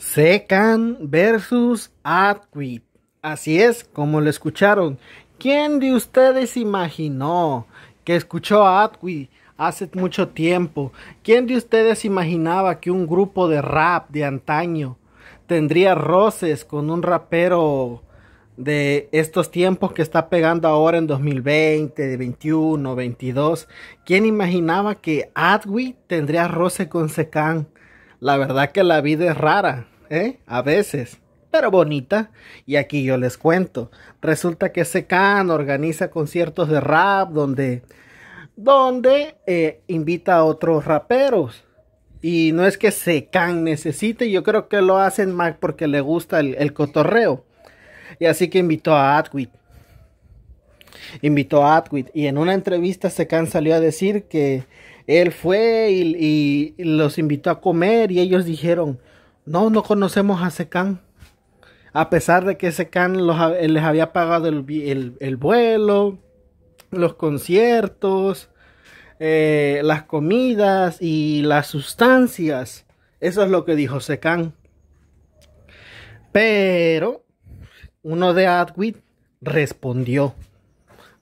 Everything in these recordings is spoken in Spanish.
Secan versus atwi Así es, como lo escucharon. ¿Quién de ustedes imaginó que escuchó a hace mucho tiempo? ¿Quién de ustedes imaginaba que un grupo de rap de antaño tendría roces con un rapero de estos tiempos que está pegando ahora en 2020, 21, 22? ¿Quién imaginaba que ADWI tendría roce con Secan? La verdad que la vida es rara, ¿eh? A veces, pero bonita. Y aquí yo les cuento. Resulta que Secan organiza conciertos de rap donde, donde eh, invita a otros raperos. Y no es que Secan necesite, yo creo que lo hacen más porque le gusta el, cotorreo. Y así que invitó a Atwit. Invitó a Atwit. Y en una entrevista Secan salió a decir que él fue y, los invitó a comer y ellos dijeron, no, no conocemos a Secán. A pesar de que Secán les había pagado el, vuelo, los conciertos, eh, las comidas y las sustancias. Eso es lo que dijo Secán. Pero uno de Atwood respondió.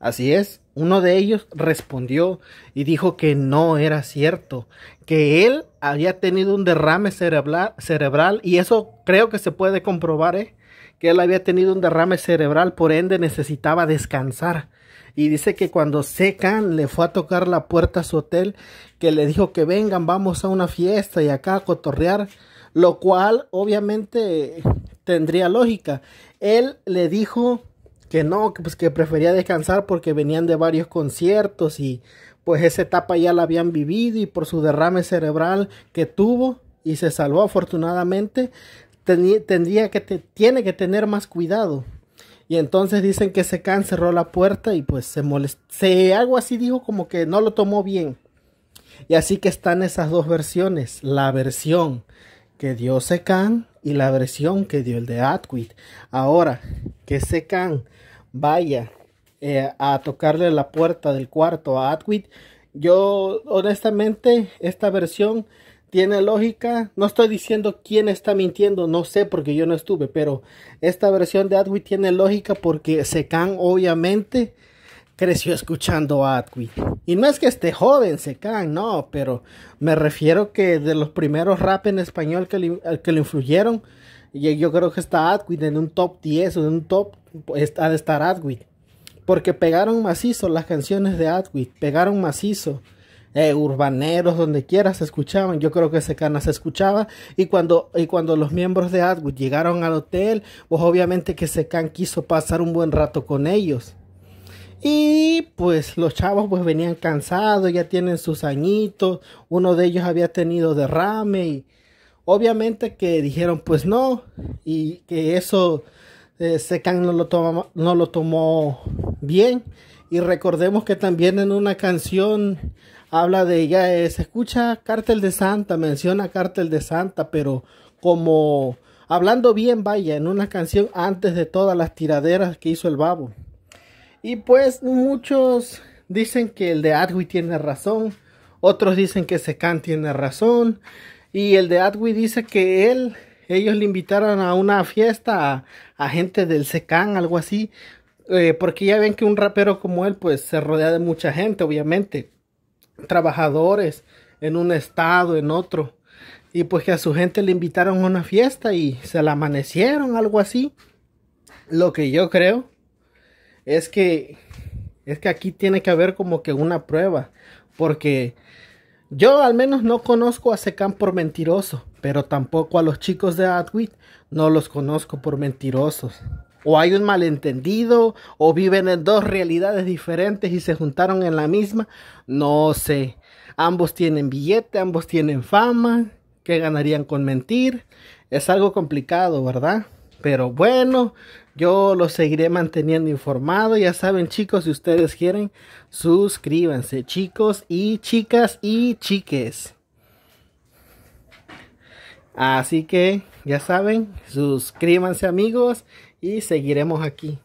Así es, uno de ellos respondió y dijo que no era cierto, que él había tenido un derrame cerebral, y eso creo que se puede comprobar, ¿eh? que él había tenido un derrame cerebral, por ende necesitaba descansar. Y dice que cuando Secan le fue a tocar la puerta a su hotel, que le dijo que vengan, vamos a una fiesta y acá a cotorrear, lo cual obviamente tendría lógica. Él le dijo que no, que pues que prefería descansar porque venían de varios conciertos y pues esa etapa ya la habían vivido y por su derrame cerebral que tuvo y se salvó afortunadamente, tendría que tiene que tener más cuidado. Y entonces dicen que se cerró la puerta y pues se molestó. Se, algo así dijo como que no lo tomó bien. Y así que están esas dos versiones. La versión que dio Secan y la versión que dio el de Atwood. Ahora que Secan vaya eh, a tocarle la puerta del cuarto a Atwood, yo honestamente esta versión tiene lógica. No estoy diciendo quién está mintiendo, no sé porque yo no estuve, pero esta versión de Atwood tiene lógica porque Secan obviamente creció escuchando a Y no es que esté joven, se no, pero me refiero que de los primeros rap en español que le, influyeron, yo, yo creo que está Atwi en un top 10 o en un top, pues, ha de estar Atwi. Porque pegaron macizo las canciones de Atwi, pegaron macizo. Eh, urbaneros, donde quiera se escuchaban. Yo creo que Secana se escuchaba. Y cuando, y cuando los miembros de Atwood llegaron al hotel, pues obviamente que Secan quiso pasar un buen rato con ellos. Y pues los chavos pues venían cansados, ya tienen sus añitos, uno de ellos había tenido derrame y obviamente que dijeron pues no y que eso eh, Se Secan no lo, no lo tomó bien. Y recordemos que también en una canción habla de ella, eh, se escucha Cártel de Santa, menciona Cártel de Santa, pero como hablando bien, vaya, en una canción antes de todas las tiraderas que hizo el babo. Y pues muchos dicen que el de Atwi tiene razón, otros dicen que Secan tiene razón, y el de Atwi dice que él, ellos le invitaron a una fiesta a, gente del Secan, algo así, eh, porque ya ven que un rapero como él pues se rodea de mucha gente, obviamente, trabajadores en un estado, en otro. Y pues que a su gente le invitaron a una fiesta y se la amanecieron, algo así. Lo que yo creo es que es que aquí tiene que haber como que una prueba, porque yo al menos no conozco a Secan por mentiroso, pero tampoco a los chicos de Adwit no los conozco por mentirosos. O hay un malentendido, o viven en dos realidades diferentes y se juntaron en la misma, no sé. Ambos tienen billete, ambos tienen fama, ¿qué ganarían con mentir? Es algo complicado, ¿verdad? Pero bueno, yo los seguiré manteniendo informado. Ya saben, chicos, si ustedes quieren, suscríbanse, chicos y chicas y chiques. Así que, ya saben, suscríbanse amigos y seguiremos aquí.